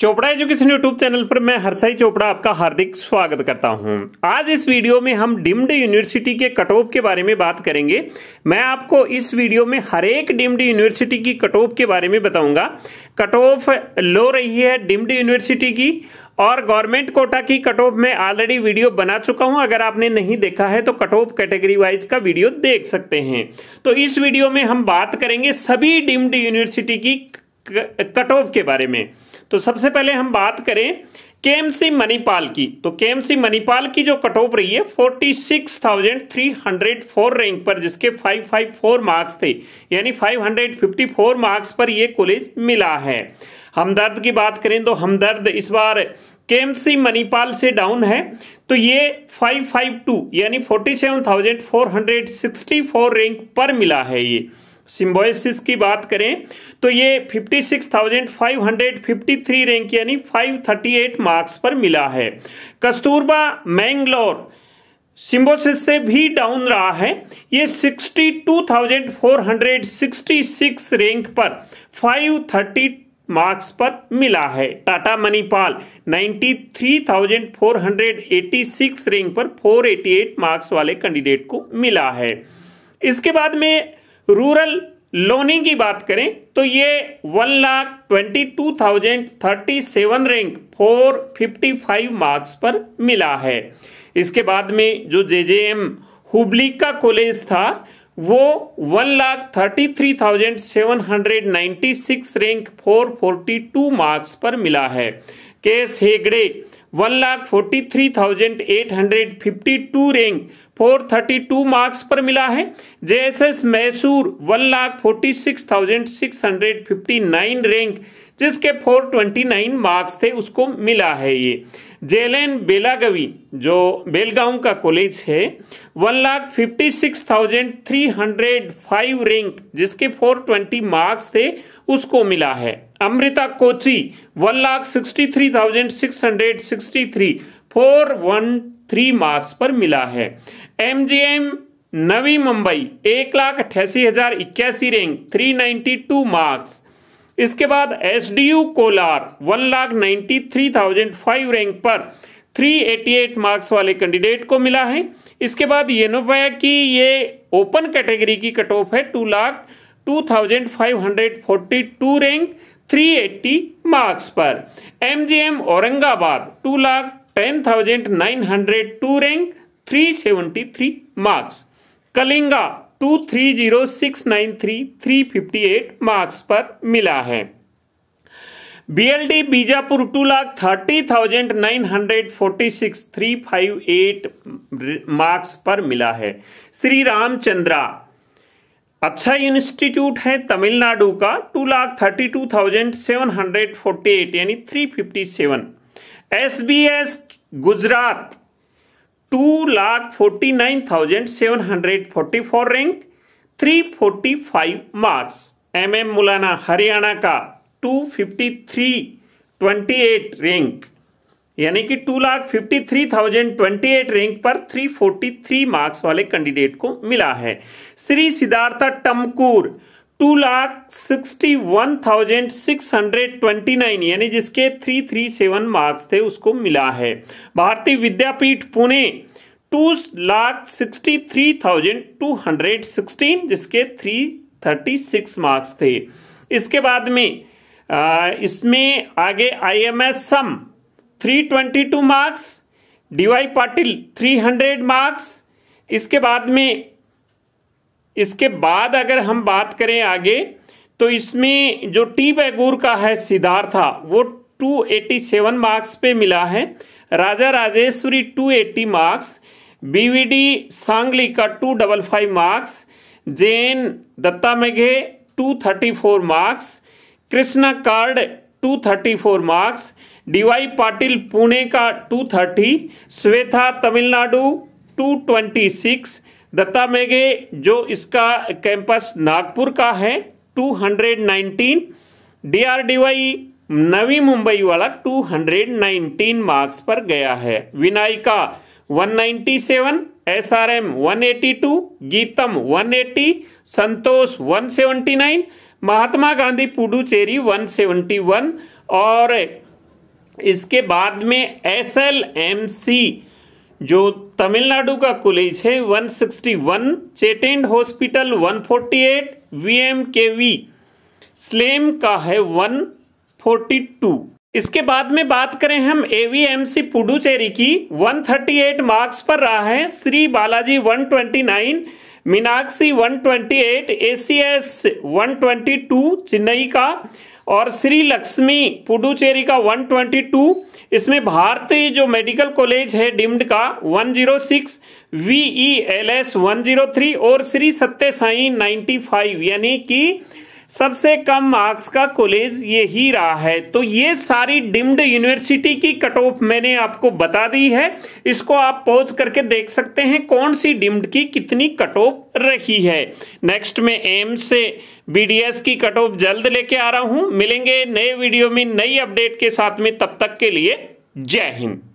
Chopra education YouTube channel पर मैं हरसाई चोपड़ा आपका हार्दिक स्वागत करता हूं आज इस वीडियो में हम डिम्ड यूनिवर्सिटी के कट ऑफ के बारे में बात करेंगे मैं आपको इस वीडियो में हर एक डिम्ड यूनिवर्सिटी की कट ऑफ के बारे में बताऊंगा कट ऑफ लो रही है डिम्ड यूनिवर्सिटी की और गवर्नमेंट कोटा की कट ऑफ में ऑलरेडी वीडियो बना चुका हूं अगर आपने नहीं देखा है तो कट ऑफ कैटेगरी वाइज का वीडियो देख सकते हैं तो इस वीडियो में हम बात करेंगे सभी डिम्ड यूनिवर्सिटी की कट ऑफ के बारे में तो सबसे पहले हम बात करें केएमसी मणिपाल की तो केएमसी मणिपाल की जो कट ऑफ रही है 46,304 रैंक पर जिसके 554 मार्क्स थे यानी 554 मार्क्स पर यह कॉलेज मिला है हमदर्द की बात करें तो हमदर्द इस बार केएमसी मणिपाल से डाउन है तो ये 552 यानी 47,464 रैंक पर मिला है ये सिम्बोसिस की बात करें तो ये 56,553 रैंक यानी 538 मार्क्स पर मिला है कस्तूरबा मैंगलोर सिम्बोसिस से भी डाउन रहा है ये 62,466 रैंक पर 530 मार्क्स पर मिला है टाटा मणिपाल 93,486 रैंक पर 488 मार्क्स वाले कैंडिडेट को मिला है इसके बाद में रूरल लोनिंग की बात करें तो ये one lakh twenty two thousand thirty seven rank four fifty five marks पर मिला है इसके बाद में जो जे जे एम हुबली का कॉलेज था वो one lakh thirty three thousand seven hundred ninety six rank four forty two marks पर मिला है K S Hegde one lakh forty three thousand eight hundred fifty two rank four thirty two marks पर मिला है J S S Mysore one lakh forty six thousand six hundred fifty nine rank जिसके four twenty nine marks थे उसको मिला है ये जेलेन बेलागवी जो बेलगांव का कॉलेज है one lakh fifty six thousand three hundred five rank जिसके फोर ट्वेंटी मार्क्स थे उसको मिला है Amrita Kochi one lakh sixty three thousand six hundred sixty three four one three marks पर मिला है M G M Navi Mumbai एक लाख अट्ठासी हजार इक्यासी रैंक थ्री नाइन्टी टू मार्क्स इसके बाद S D U Kolar one lakh ninety three thousand five rank पर थ्री एटी एट मार्क्स वाले कैंडिडेट को मिला है इसके बाद येनोवाया की ये ओपन कैटेगरी की कट ऑफ है two lakh two thousand five hundred forty two rank 380 marks पर MGM Aurangabad two lakh ten thousand nine hundred two rank three seventy three marks Kalinga two three zero six nine three three fifty eight marks पर मिला है BLD Bijapur two lakh thirty thousand nine hundred forty six three five eight marks पर मिला है श्री रामचंद्रा अच्छा institute है तमिलनाडु का two lakh thirty two thousand seven hundred forty eight यानी three fifty seven S B S Gujarat two lakh forty nine thousand seven hundred forty four rank three forty five marks M M Mullana Haryana का two fifty three twenty eight rank यानी कि two lakh fifty three thousand twenty eight rank पर three forty three marks वाले candidate को मिला है Shri Siddhartha Tumkur to lakh sixty one thousand six hundred twenty nine यानी जिसके थ्री थ्री सेवन मार्क्स थे उसको मिला है Bharati Vidyapeeth Pune two lakh sixty three thousand two hundred sixteen जिसके थ्री थर्टी सिक्स मार्क्स थे इसके बाद में आ, इसमें आगे आई एम एस सम three twenty two marks D Y Patil three hundred marks इसके बाद में इसके बाद अगर हम बात करें आगे तो इसमें जो टी बैगूर का है सिद्धार्था वो 287 मार्क्स पे मिला है राजा राजेश्वरी 280 मार्क्स बीवीडी सांगली का 255 marks Jain Datta Meghe 234 marks Krishna Karad 234 marks D Y Patil Pune का 230 श्वेता तमिलनाडु 226 दत्ता मेघे जो इसका कैंपस नागपुर का है 219 डीआरडीवाई नवी मुंबई वाला 219 मार्क्स पर गया है विनायिका 197 एसआरएम 182 गीतम 180 संतोष 179 महात्मा गांधी पुडुचेरी 171 और इसके बाद में एस एल एम सी जो तमिलनाडु का कॉलेज है 161 चेटेंड हॉस्पिटल के वी स्लेम का है 142 इसके बाद में बात करें हम A V M C Puducherry की 138 मार्क्स पर रहा है श्री बालाजी 129 मीनाक्षी 128 ट्वेंटी 122 चेन्नई का और श्री लक्ष्मी पुडुचेरी का 122 इसमें भारतीय जो मेडिकल कॉलेज है डिम्ड का 106 zero six V E L S one और श्री सत्य साई नाइन्टी यानी कि सबसे कम मार्क्स का कॉलेज यही रहा है तो ये सारी डिम्ड यूनिवर्सिटी की कट ऑफ मैंने आपको बता दी है इसको आप पॉज करके देख सकते हैं कौन सी डिम्ड की कितनी कट ऑफ रही है नेक्स्ट में एम्स से बीडीएस की कट ऑफ जल्द लेके आ रहा हूं मिलेंगे नए वीडियो में नई अपडेट के साथ में तब तक के लिए जय हिंद